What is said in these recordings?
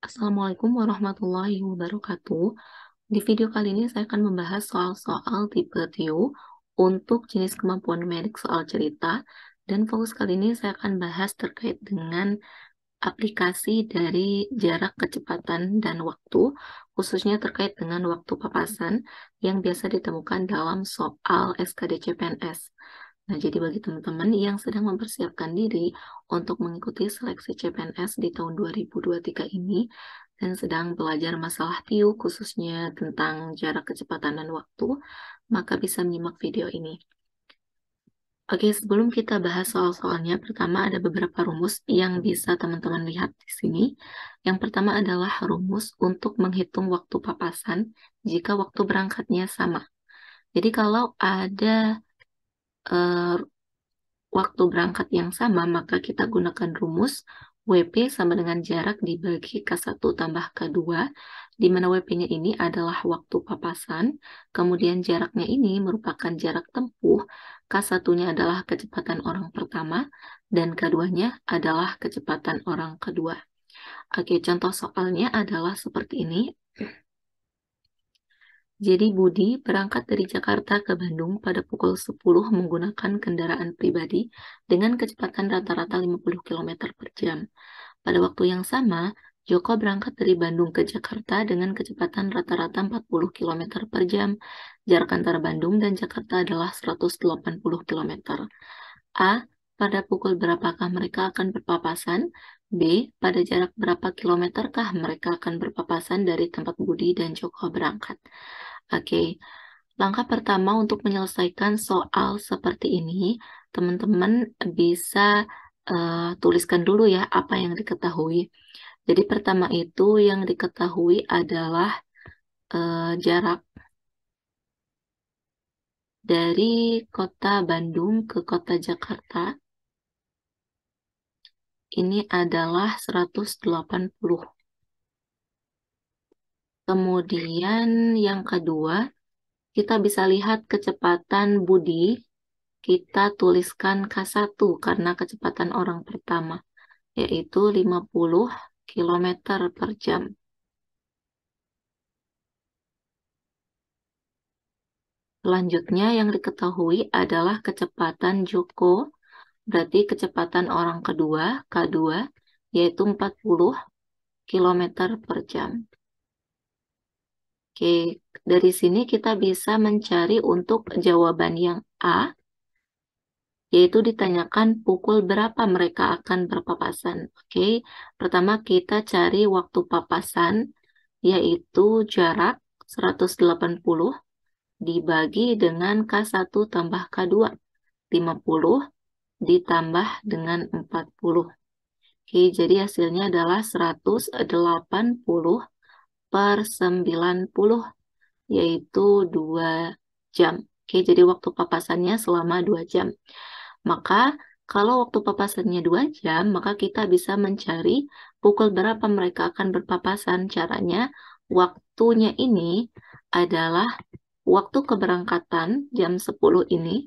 Assalamualaikum warahmatullahi wabarakatuh. Di video kali ini saya akan membahas soal-soal tipe TIO untuk jenis kemampuan numerik soal cerita dan fokus kali ini saya akan bahas terkait dengan aplikasi dari jarak kecepatan dan waktu khususnya terkait dengan waktu papasan yang biasa ditemukan dalam soal SKD CPNS. Nah, jadi bagi teman-teman yang sedang mempersiapkan diri untuk mengikuti seleksi CPNS di tahun 2023 ini dan sedang belajar masalah TIU khususnya tentang jarak kecepatan dan waktu, maka bisa menyimak video ini. Oke, sebelum kita bahas soal-soalnya, pertama ada beberapa rumus yang bisa teman-teman lihat di sini. Yang pertama adalah rumus untuk menghitung waktu papasan jika waktu berangkatnya sama. Jadi kalau ada uh, waktu berangkat yang sama, maka kita gunakan rumus WP sama dengan jarak dibagi K1 tambah K2, di mana WP-nya ini adalah waktu papasan, kemudian jaraknya ini merupakan jarak tempuh, K1-nya adalah kecepatan orang pertama, dan K2-nya adalah kecepatan orang kedua. Oke, contoh soalnya adalah seperti ini. Jadi Budi berangkat dari Jakarta ke Bandung pada pukul 10 menggunakan kendaraan pribadi dengan kecepatan rata-rata 50 km per jam. Pada waktu yang sama, Joko berangkat dari Bandung ke Jakarta dengan kecepatan rata-rata 40 km per jam. Jarak antara Bandung dan Jakarta adalah 180 km. A. Pada pukul berapakah mereka akan berpapasan? B. Pada jarak berapa kilometerkah mereka akan berpapasan dari tempat Budi dan Joko berangkat? Oke, langkah pertama untuk menyelesaikan soal seperti ini, teman-teman bisa uh, tuliskan dulu ya apa yang diketahui. Jadi pertama itu yang diketahui adalah uh, jarak dari kota Bandung ke kota Jakarta. Ini adalah 180 Kemudian yang kedua, kita bisa lihat kecepatan Budi, kita tuliskan K1 karena kecepatan orang pertama, yaitu 50 km per jam. Selanjutnya yang diketahui adalah kecepatan Joko, berarti kecepatan orang kedua, K2, yaitu 40 km per jam. Oke, dari sini kita bisa mencari untuk jawaban yang A, yaitu ditanyakan pukul berapa mereka akan berpapasan. Oke, pertama kita cari waktu papasan, yaitu jarak 180 dibagi dengan K1 tambah K2, 50 ditambah dengan 40. Oke, jadi hasilnya adalah 180 per 90 yaitu 2 jam. Oke, jadi waktu papasannya selama 2 jam. Maka kalau waktu papasannya 2 jam, maka kita bisa mencari pukul berapa mereka akan berpapasan. Caranya, waktunya ini adalah waktu keberangkatan jam 10 ini.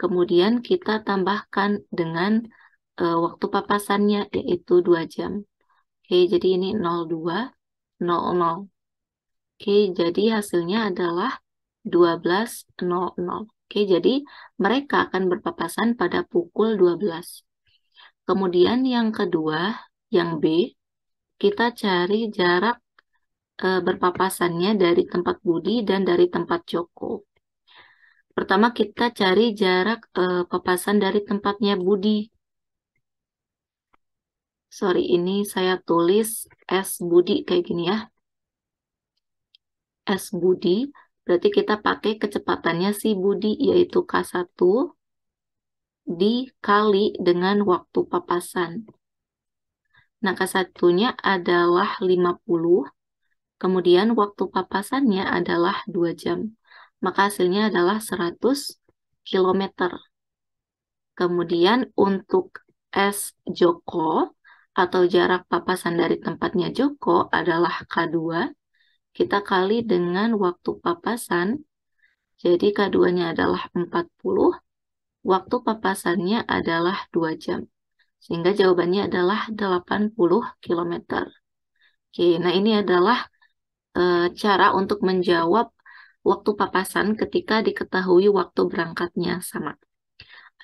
Kemudian kita tambahkan dengan uh, waktu papasannya yaitu 2 jam. Oke, jadi ini 02 00. Oke, jadi hasilnya adalah 12.00. Oke, jadi mereka akan berpapasan pada pukul 12. Kemudian yang kedua, yang B, kita cari jarak e, berpapasannya dari tempat Budi dan dari tempat Joko. Pertama kita cari jarak e, papasan dari tempatnya Budi sorry ini saya tulis S Budi kayak gini ya. S Budi, berarti kita pakai kecepatannya si Budi yaitu K1 dikali dengan waktu papasan. Nah, K1-nya adalah 50, kemudian waktu papasannya adalah 2 jam. Maka hasilnya adalah 100 km. Kemudian untuk S Joko, atau jarak papasan dari tempatnya Joko adalah K2, kita kali dengan waktu papasan, jadi K2-nya adalah 40, waktu papasannya adalah 2 jam. Sehingga jawabannya adalah 80 km. Oke, nah ini adalah e, cara untuk menjawab waktu papasan ketika diketahui waktu berangkatnya sama.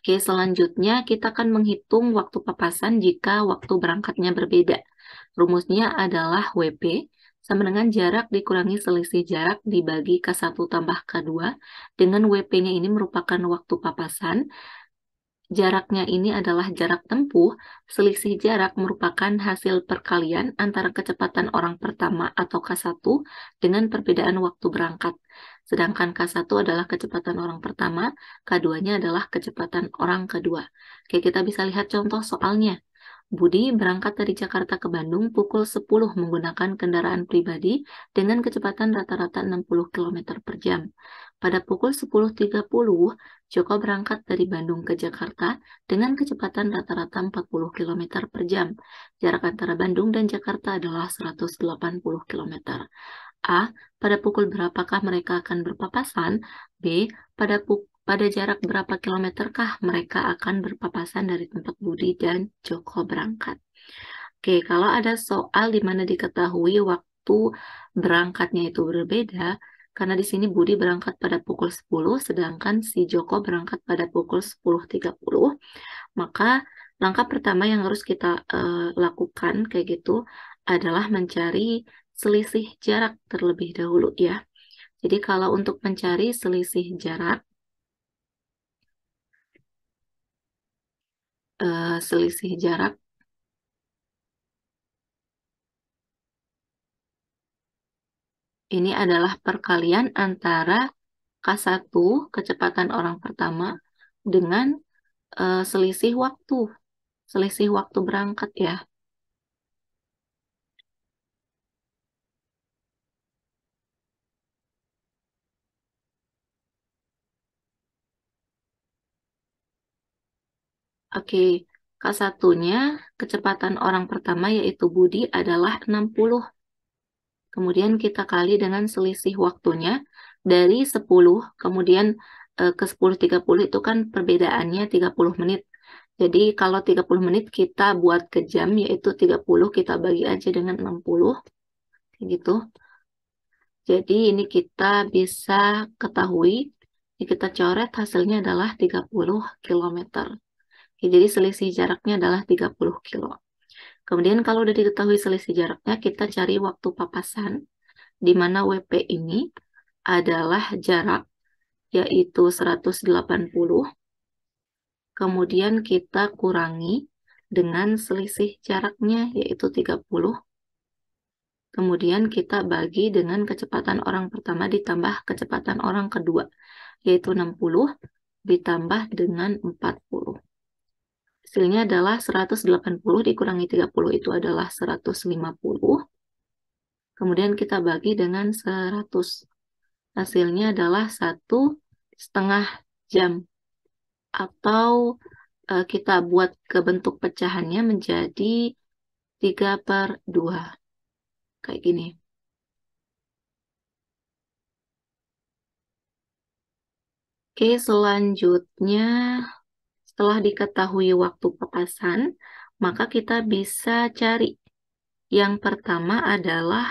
Oke, selanjutnya kita akan menghitung waktu papasan jika waktu berangkatnya berbeda. Rumusnya adalah WP sama dengan jarak dikurangi selisih jarak dibagi K1 tambah K2 dengan WP-nya ini merupakan waktu papasan. Jaraknya ini adalah jarak tempuh, selisih jarak merupakan hasil perkalian antara kecepatan orang pertama atau K1 dengan perbedaan waktu berangkat. Sedangkan K1 adalah kecepatan orang pertama, K2-nya adalah kecepatan orang kedua. Oke, kita bisa lihat contoh soalnya. Budi berangkat dari Jakarta ke Bandung pukul 10 menggunakan kendaraan pribadi dengan kecepatan rata-rata 60 km per jam. Pada pukul 10.30, Joko berangkat dari Bandung ke Jakarta dengan kecepatan rata-rata 40 km per jam. Jarak antara Bandung dan Jakarta adalah 180 km. A. Pada pukul berapakah mereka akan berpapasan? B. Pada pada jarak berapa kilometerkah mereka akan berpapasan dari tempat Budi dan Joko berangkat. Oke, kalau ada soal di mana diketahui waktu berangkatnya itu berbeda, karena di sini Budi berangkat pada pukul 10, sedangkan si Joko berangkat pada pukul 10.30, maka langkah pertama yang harus kita uh, lakukan kayak gitu adalah mencari selisih jarak terlebih dahulu ya. Jadi kalau untuk mencari selisih jarak, eh, selisih jarak ini adalah perkalian antara K1, kecepatan orang pertama, dengan eh, selisih waktu. Selisih waktu berangkat ya. Oke, K1-nya kecepatan orang pertama yaitu Budi adalah 60. Kemudian kita kali dengan selisih waktunya dari 10, kemudian eh, ke 10.30 itu kan perbedaannya 30 menit. Jadi kalau 30 menit kita buat ke jam yaitu 30 kita bagi aja dengan 60. gitu. Jadi ini kita bisa ketahui, ini kita coret hasilnya adalah 30 km. Oke, jadi selisih jaraknya adalah 30 kilo. Kemudian kalau sudah diketahui selisih jaraknya, kita cari waktu papasan, di mana WP ini adalah jarak, yaitu 180. Kemudian kita kurangi dengan selisih jaraknya, yaitu 30. Kemudian kita bagi dengan kecepatan orang pertama ditambah kecepatan orang kedua, yaitu 60, ditambah dengan 40 hasilnya adalah 180 dikurangi 30 itu adalah 150. Kemudian kita bagi dengan 100. Hasilnya adalah satu setengah jam. Atau uh, kita buat ke bentuk pecahannya menjadi 3 per 2. Kayak gini. Oke, selanjutnya setelah diketahui waktu petasan, maka kita bisa cari. Yang pertama adalah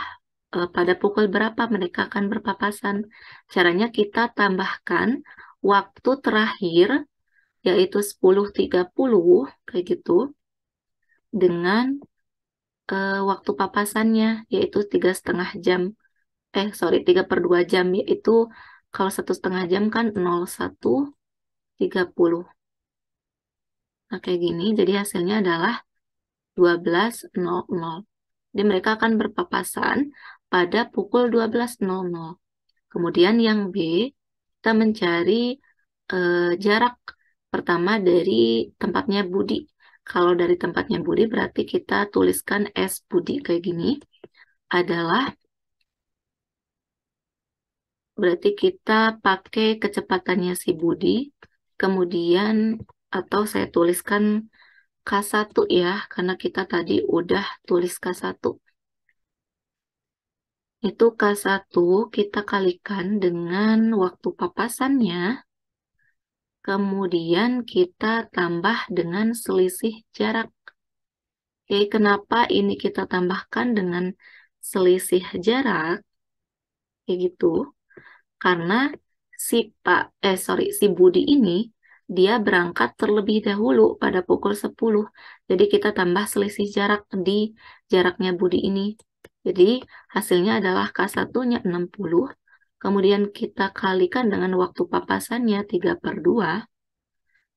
e, pada pukul berapa mereka akan berpapasan. Caranya kita tambahkan waktu terakhir yaitu 10.30 kayak gitu dengan e, waktu papasannya yaitu tiga setengah jam eh sorry 3 per dua jam yaitu kalau satu setengah jam kan 01.30 Nah, kayak gini, jadi hasilnya adalah 12.00. Jadi mereka akan berpapasan pada pukul 12.00. Kemudian yang B, kita mencari eh, jarak pertama dari tempatnya Budi. Kalau dari tempatnya Budi berarti kita tuliskan S Budi kayak gini adalah berarti kita pakai kecepatannya si Budi, kemudian atau saya tuliskan K1 ya, karena kita tadi udah tulis K1. Itu K1 kita kalikan dengan waktu papasannya, kemudian kita tambah dengan selisih jarak. Oke, kenapa ini kita tambahkan dengan selisih jarak? Kayak gitu. Karena si Pak, eh sorry, si Budi ini dia berangkat terlebih dahulu pada pukul 10. Jadi kita tambah selisih jarak di jaraknya Budi ini. Jadi hasilnya adalah K1-nya 60, kemudian kita kalikan dengan waktu papasannya 3 per 2,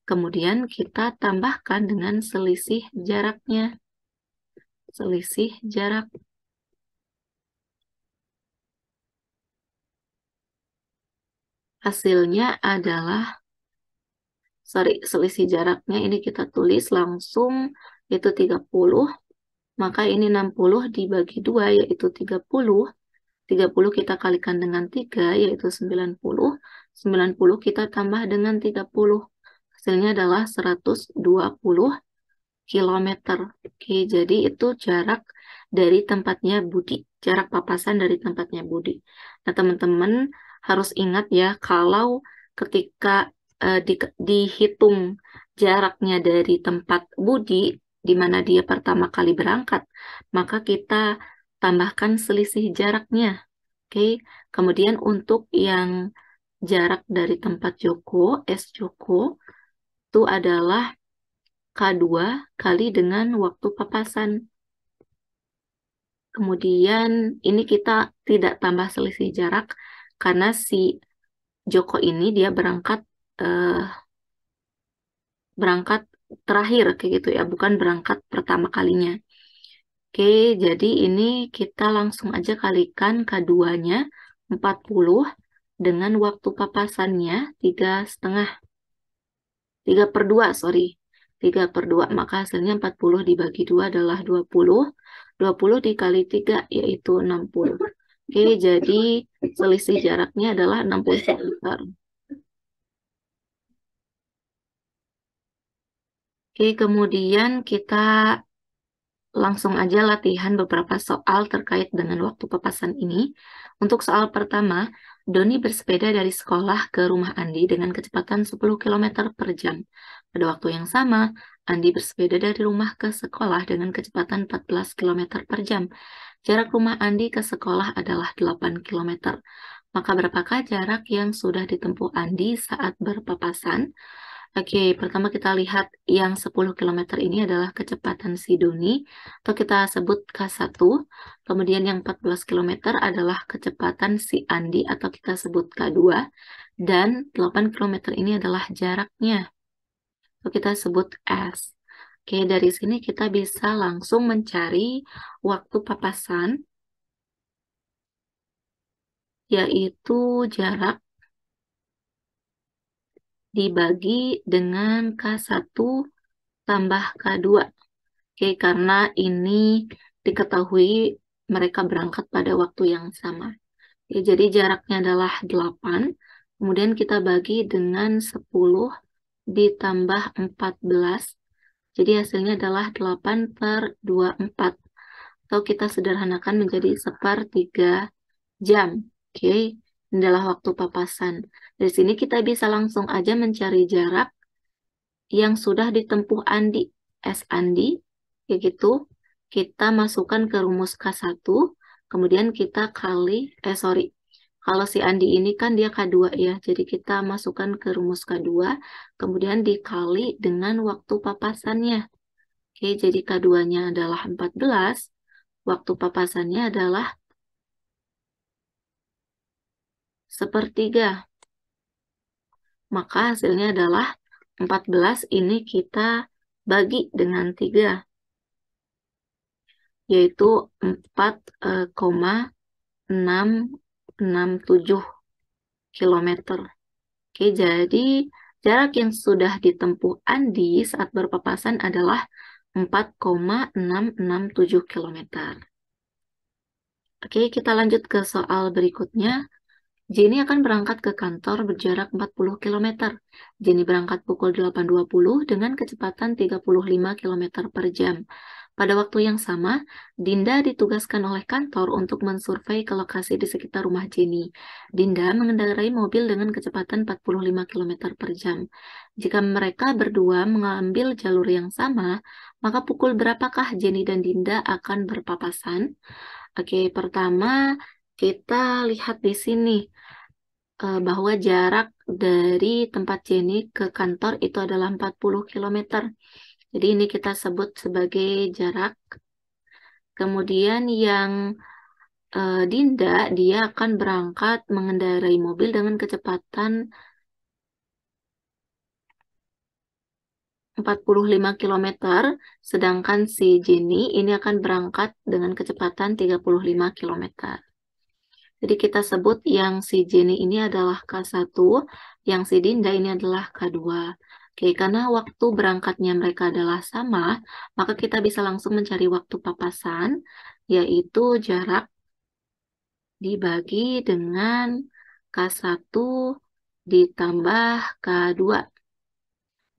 kemudian kita tambahkan dengan selisih jaraknya. Selisih jarak. Hasilnya adalah sorry, selisih jaraknya ini kita tulis langsung itu 30. Maka ini 60 dibagi 2 yaitu 30. 30 kita kalikan dengan 3 yaitu 90. 90 kita tambah dengan 30. Hasilnya adalah 120 km. Oke, jadi itu jarak dari tempatnya Budi. Jarak papasan dari tempatnya Budi. Nah, teman-teman harus ingat ya kalau ketika uh, di, dihitung jaraknya dari tempat Budi di mana dia pertama kali berangkat, maka kita tambahkan selisih jaraknya. Oke. Okay? Kemudian untuk yang jarak dari tempat Joko, S Joko itu adalah K2 kali dengan waktu papasan. Kemudian ini kita tidak tambah selisih jarak karena si Joko ini dia berangkat uh, berangkat terakhir kayak gitu ya, bukan berangkat pertama kalinya. Oke, jadi ini kita langsung aja kalikan keduanya 40 dengan waktu papasannya tiga setengah. 3 per 2, sorry. 3 per 2, maka hasilnya 40 dibagi dua adalah 20. 20 dikali 3 yaitu 60. Oke, jadi selisih jaraknya adalah 60 cm. Oke, kemudian kita langsung aja latihan beberapa soal terkait dengan waktu papasan ini. Untuk soal pertama, Doni bersepeda dari sekolah ke rumah Andi dengan kecepatan 10 km per jam. Pada waktu yang sama, Andi bersepeda dari rumah ke sekolah dengan kecepatan 14 km per jam. Jarak rumah Andi ke sekolah adalah 8 km. Maka berapakah jarak yang sudah ditempuh Andi saat berpapasan? Oke, pertama kita lihat yang 10 km ini adalah kecepatan Sidoni, atau kita sebut K1. Kemudian yang 14 km adalah kecepatan si Andi, atau kita sebut K2. Dan 8 km ini adalah jaraknya, atau kita sebut S. Oke, dari sini kita bisa langsung mencari waktu papasan, yaitu jarak dibagi dengan K1 tambah K2. Oke, karena ini diketahui mereka berangkat pada waktu yang sama. Oke, jadi jaraknya adalah 8, kemudian kita bagi dengan 10 ditambah 14. Jadi hasilnya adalah 8 per 24. Atau kita sederhanakan menjadi seper 3 jam. Oke, adalah waktu papasan. Dari sini kita bisa langsung aja mencari jarak yang sudah ditempuh Andi, S Andi, yaitu kita masukkan ke rumus K1, kemudian kita kali, eh sorry, kalau si Andi ini kan dia K2 ya, jadi kita masukkan ke rumus K2, kemudian dikali dengan waktu papasannya. Oke, jadi K2-nya adalah 14, waktu papasannya adalah sepertiga. Maka hasilnya adalah 14 ini kita bagi dengan 3, yaitu 4,667 eh, km. Oke, jadi jarak yang sudah ditempuh Andi saat berpapasan adalah 4,667 km. Oke, kita lanjut ke soal berikutnya. Jenny akan berangkat ke kantor berjarak 40 km. Jenny berangkat pukul 8.20 dengan kecepatan 35 km per jam. Pada waktu yang sama, Dinda ditugaskan oleh kantor untuk mensurvei ke lokasi di sekitar rumah Jenny. Dinda mengendarai mobil dengan kecepatan 45 km per jam. Jika mereka berdua mengambil jalur yang sama, maka pukul berapakah Jenny dan Dinda akan berpapasan? Oke, pertama kita lihat di sini uh, bahwa jarak dari tempat Jenny ke kantor itu adalah 40 km. Jadi ini kita sebut sebagai jarak. Kemudian yang uh, Dinda, dia akan berangkat mengendarai mobil dengan kecepatan 45 km, sedangkan si Jenny ini akan berangkat dengan kecepatan 35 km. Jadi kita sebut yang si Jenny ini adalah K1, yang si Dinda ini adalah K2. Oke, karena waktu berangkatnya mereka adalah sama, maka kita bisa langsung mencari waktu papasan, yaitu jarak dibagi dengan K1 ditambah K2,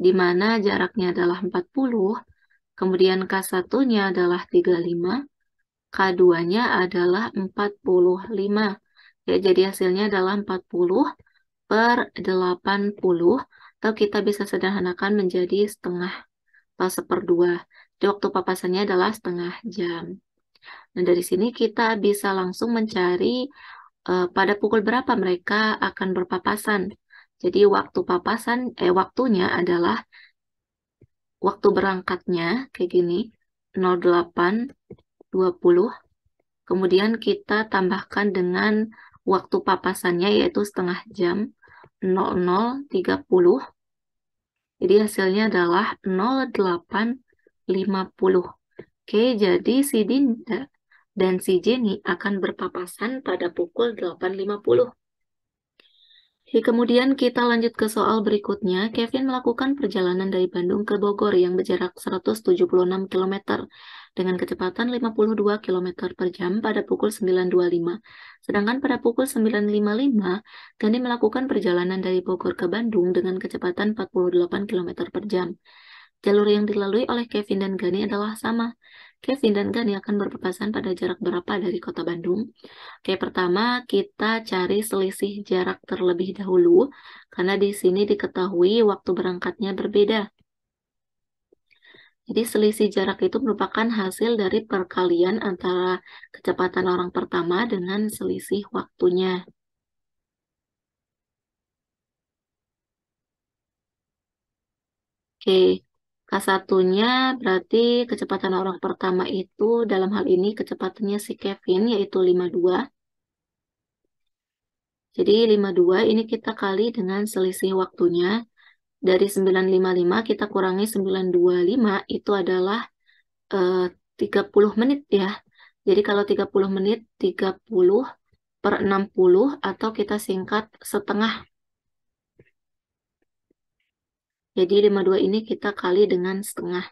di mana jaraknya adalah 40, kemudian K1-nya adalah 35, K2-nya adalah 45. Ya, jadi hasilnya adalah 40 per 80, atau kita bisa sederhanakan menjadi setengah atau seperdua. Jadi waktu papasannya adalah setengah jam. Nah, dari sini kita bisa langsung mencari uh, pada pukul berapa mereka akan berpapasan. Jadi waktu papasan, eh waktunya adalah waktu berangkatnya kayak gini, 08 20. Kemudian kita tambahkan dengan waktu papasannya yaitu setengah jam 00.30. Jadi hasilnya adalah 08.50. Oke, jadi si Dinda dan si Jenny akan berpapasan pada pukul 8.50 kemudian kita lanjut ke soal berikutnya. Kevin melakukan perjalanan dari Bandung ke Bogor yang berjarak 176 km dengan kecepatan 52 km per jam pada pukul 9.25. Sedangkan pada pukul 9.55, Gani melakukan perjalanan dari Bogor ke Bandung dengan kecepatan 48 km per jam. Jalur yang dilalui oleh Kevin dan Gani adalah sama, Kevin dan Gani akan berpapasan pada jarak berapa dari kota Bandung? Oke, pertama kita cari selisih jarak terlebih dahulu, karena di sini diketahui waktu berangkatnya berbeda. Jadi selisih jarak itu merupakan hasil dari perkalian antara kecepatan orang pertama dengan selisih waktunya. Oke, K1-nya berarti kecepatan orang pertama itu dalam hal ini kecepatannya si Kevin yaitu 52. Jadi 52 ini kita kali dengan selisih waktunya. Dari 955 kita kurangi 925 itu adalah eh, 30 menit ya. Jadi kalau 30 menit 30 per 60 atau kita singkat setengah Jadi 52 ini kita kali dengan setengah.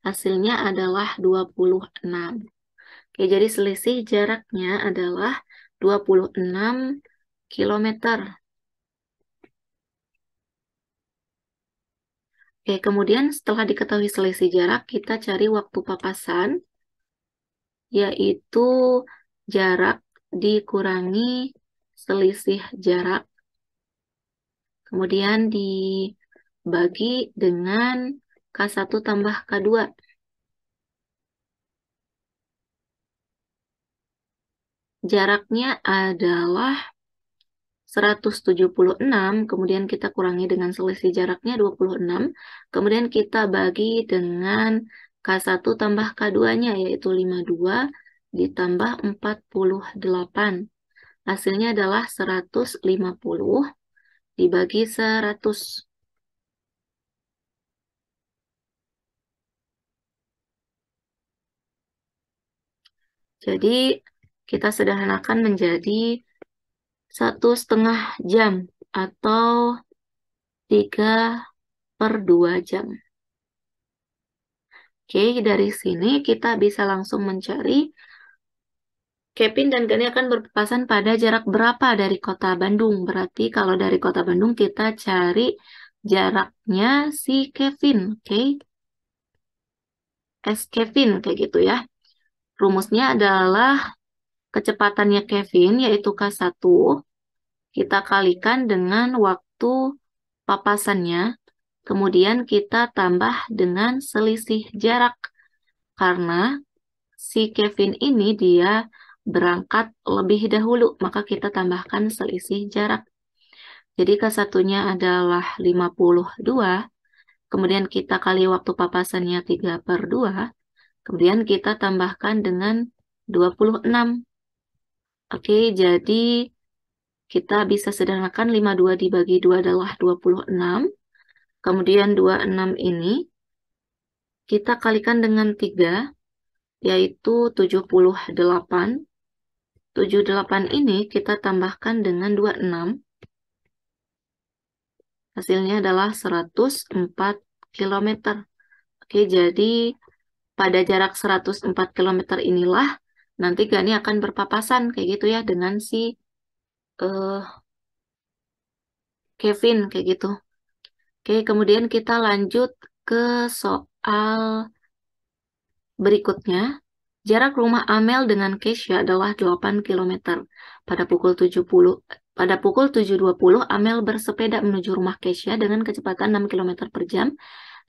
Hasilnya adalah 26. Oke, jadi selisih jaraknya adalah 26 kilometer. Oke, kemudian setelah diketahui selisih jarak, kita cari waktu papasan, yaitu jarak dikurangi selisih jarak. Kemudian di bagi dengan K1 tambah K2. Jaraknya adalah 176, kemudian kita kurangi dengan selisih jaraknya 26, kemudian kita bagi dengan K1 tambah K2-nya, yaitu 52 ditambah 48. Hasilnya adalah 150 dibagi 100. Jadi kita sederhanakan menjadi satu setengah jam atau tiga per dua jam. Oke, dari sini kita bisa langsung mencari Kevin dan Gani akan berpapasan pada jarak berapa dari kota Bandung. Berarti kalau dari kota Bandung kita cari jaraknya si Kevin, oke? S Kevin, kayak gitu ya. Rumusnya adalah kecepatannya Kevin, yaitu K1, kita kalikan dengan waktu papasannya, kemudian kita tambah dengan selisih jarak. Karena si Kevin ini dia berangkat lebih dahulu, maka kita tambahkan selisih jarak. Jadi K1-nya adalah 52, kemudian kita kali waktu papasannya 3 per 2, Kemudian kita tambahkan dengan 26. Oke, jadi kita bisa sederhanakan 52 dibagi 2 adalah 26. Kemudian 26 ini kita kalikan dengan 3, yaitu 78. 78 ini kita tambahkan dengan 26. Hasilnya adalah 104 km. Oke, jadi pada jarak 104 km inilah nanti Gani akan berpapasan kayak gitu ya dengan si uh, Kevin kayak gitu. Oke, kemudian kita lanjut ke soal berikutnya. Jarak rumah Amel dengan Keisha adalah 8 km. Pada pukul 70, pada pukul 7.20, Amel bersepeda menuju rumah Keisha dengan kecepatan 6 km per jam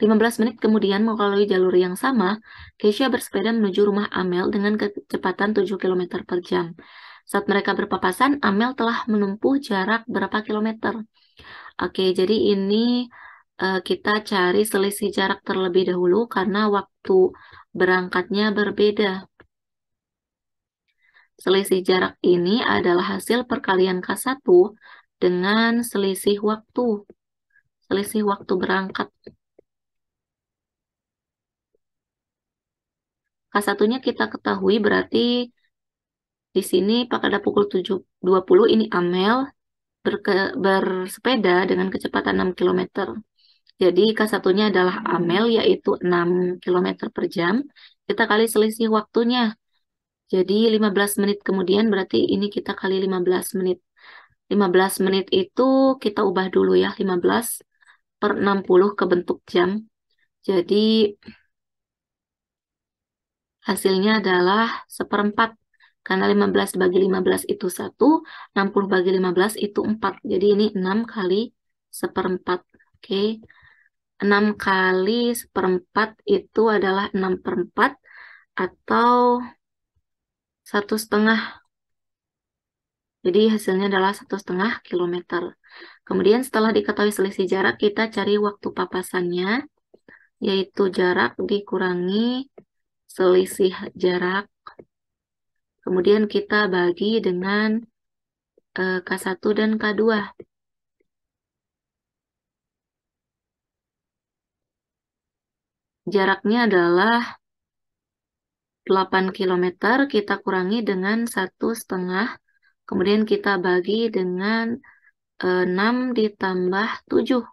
15 menit kemudian melalui jalur yang sama, Keisha bersepeda menuju rumah Amel dengan kecepatan 7 km per jam. Saat mereka berpapasan, Amel telah menempuh jarak berapa kilometer. Oke, jadi ini uh, kita cari selisih jarak terlebih dahulu karena waktu berangkatnya berbeda. Selisih jarak ini adalah hasil perkalian K1 dengan selisih waktu. Selisih waktu berangkat. K1-nya kita ketahui berarti di sini pada pukul 7.20 ini Amel berke, bersepeda dengan kecepatan 6 km. Jadi K1-nya adalah Amel yaitu 6 km per jam. Kita kali selisih waktunya. Jadi 15 menit kemudian berarti ini kita kali 15 menit. 15 menit itu kita ubah dulu ya 15 per 60 ke bentuk jam. Jadi Hasilnya adalah seperempat. Karena 15 bagi 15 itu 1, 60 bagi 15 itu 4. Jadi ini 6 kali seperempat. Oke. 6 kali seperempat itu adalah 6 per 4 atau satu setengah. Jadi hasilnya adalah satu setengah kilometer. Kemudian setelah diketahui selisih jarak, kita cari waktu papasannya, yaitu jarak dikurangi selisih jarak. Kemudian kita bagi dengan eh, K1 dan K2. Jaraknya adalah 8 km, kita kurangi dengan satu setengah, kemudian kita bagi dengan e, eh, 6 ditambah 7.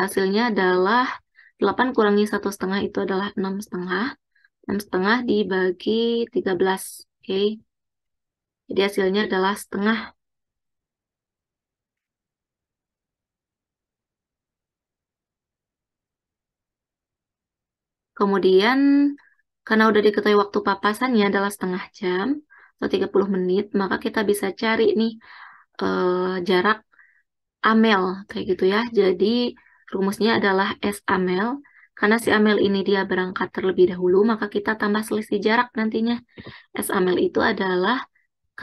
Hasilnya adalah 8 kurangi satu setengah itu adalah enam setengah. enam setengah dibagi 13. Oke. Okay. Jadi hasilnya adalah setengah. Kemudian, karena udah diketahui waktu papasannya adalah setengah jam atau 30 menit, maka kita bisa cari nih uh, jarak amel, kayak gitu ya. Jadi, Rumusnya adalah S amel. Karena si amel ini dia berangkat terlebih dahulu, maka kita tambah selisih jarak nantinya. S amel itu adalah K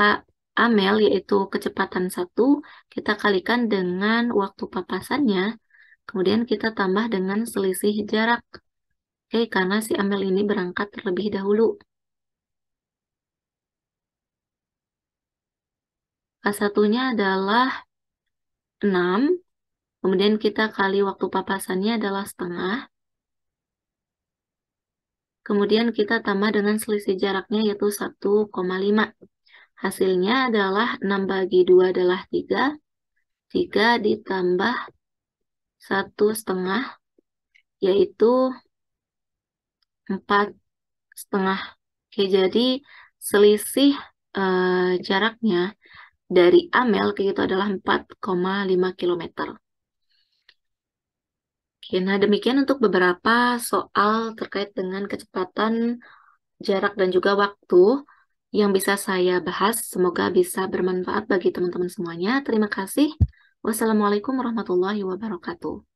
amel, yaitu kecepatan satu kita kalikan dengan waktu papasannya, kemudian kita tambah dengan selisih jarak. Oke, karena si amel ini berangkat terlebih dahulu. K1-nya adalah 6 Kemudian kita kali waktu papasannya adalah setengah. Kemudian kita tambah dengan selisih jaraknya yaitu 1,5. Hasilnya adalah 6 bagi 2 adalah 3. 3 ditambah 1 setengah yaitu 4 setengah. Oke, jadi selisih eh, jaraknya dari Amel ke itu adalah 4,5 km. Oke, nah demikian untuk beberapa soal terkait dengan kecepatan, jarak, dan juga waktu yang bisa saya bahas. Semoga bisa bermanfaat bagi teman-teman semuanya. Terima kasih. Wassalamualaikum warahmatullahi wabarakatuh.